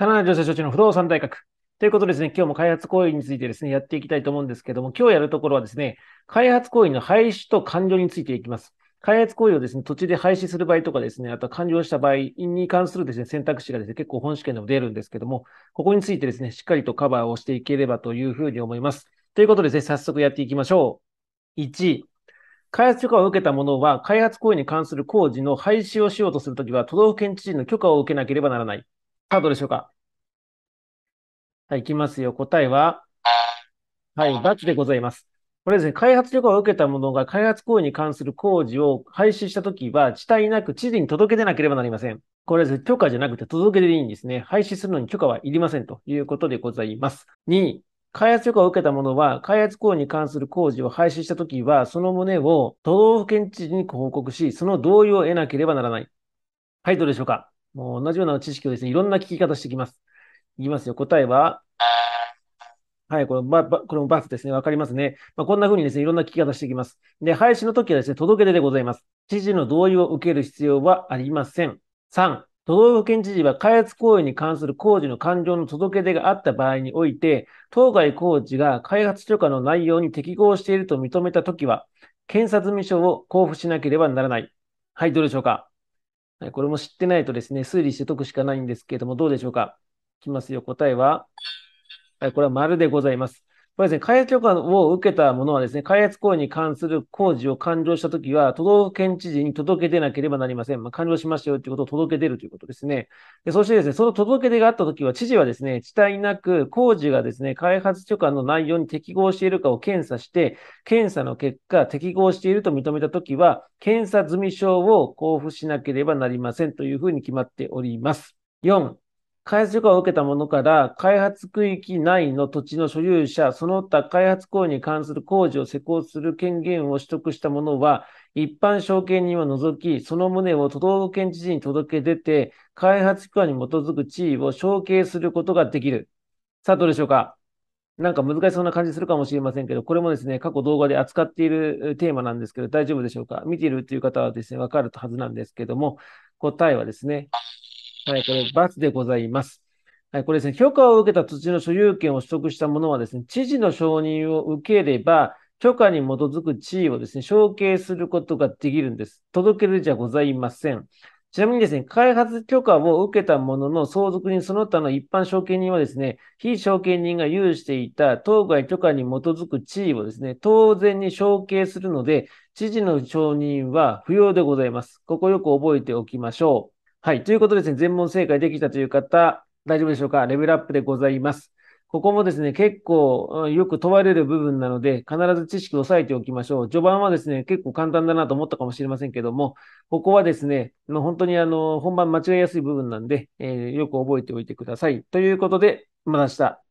田中女性所長の不動産大学。ということですね、今日も開発行為についてですね、やっていきたいと思うんですけども、今日やるところはですね、開発行為の廃止と完了についていきます。開発行為をですね、土地で廃止する場合とかですね、あとは完了した場合に関するですね、選択肢がですね、結構本試験でも出るんですけども、ここについてですね、しっかりとカバーをしていければというふうに思います。ということでですね、早速やっていきましょう。1、開発許可を受けた者は、開発行為に関する工事の廃止をしようとするときは、都道府県知事の許可を受けなければならない。あ、どうでしょうか。はい、いきますよ。答えは、はい、バツでございます。これですね、開発許可を受けた者が開発行為に関する工事を廃止したときは、地帯なく知事に届け出なければなりません。これですね、許可じゃなくて届け出でいいんですね。廃止するのに許可はいりませんということでございます。2、開発許可を受けた者は、開発行為に関する工事を廃止したときは、その旨を都道府県知事に報告し、その同意を得なければならない。はい、どうでしょうかもう同じような知識をですね、いろんな聞き方してきます。いきますよ。答えは、はい、このババこのバスですね。わかりますね。まあ、こんな風にですね、いろんな聞き方してきます。で、配信の時はですね、届け出でございます。知事の同意を受ける必要はありません。3、都道府県知事は開発行為に関する工事の勘定の届け出があった場合において、当該工事が開発許可の内容に適合していると認めた時は、検察務所を交付しなければならない。はい、どうでしょうかはい、これも知ってないとですね、推理して解くしかないんですけれども、どうでしょうか。いきますよ。答えは、はい、これは丸でございます。まあですね、開発許可を受けたものはですね、開発行為に関する工事を完了したときは、都道府県知事に届け出なければなりません。まあ、完了しましたよということを届け出るということですね。でそしてですね、その届け出があったときは、知事はですね、地帯なく工事がですね、開発許可の内容に適合しているかを検査して、検査の結果、適合していると認めたときは、検査済証を交付しなければなりませんというふうに決まっております。4、開発許可を受けたものから、開発区域内の土地の所有者、その他開発行為に関する工事を施行する権限を取得したものは、一般証券人を除き、その旨を都道府県知事に届け出て、開発許可に基づく地位を承継することができる。さあ、どうでしょうかなんか難しそうな感じするかもしれませんけど、これもですね、過去動画で扱っているテーマなんですけど、大丈夫でしょうか見ているという方はですね、わかるはずなんですけども、答えはですね、はい、これ、×でございます。はい、これですね、許可を受けた土地の所有権を取得した者はですね、知事の承認を受ければ、許可に基づく地位をですね、承継することができるんです。届けるじゃございません。ちなみにですね、開発許可を受けたものの相続人その他の一般承継人はですね、非承継人が有していた当該許可に基づく地位をですね、当然に承継するので、知事の承認は不要でございます。ここよく覚えておきましょう。はい。ということですね、全問正解できたという方、大丈夫でしょうかレベルアップでございます。ここもですね、結構よく問われる部分なので、必ず知識を押さえておきましょう。序盤はですね、結構簡単だなと思ったかもしれませんけども、ここはですね、もう本当にあの、本番間違いやすい部分なんで、えー、よく覚えておいてください。ということで、また明日。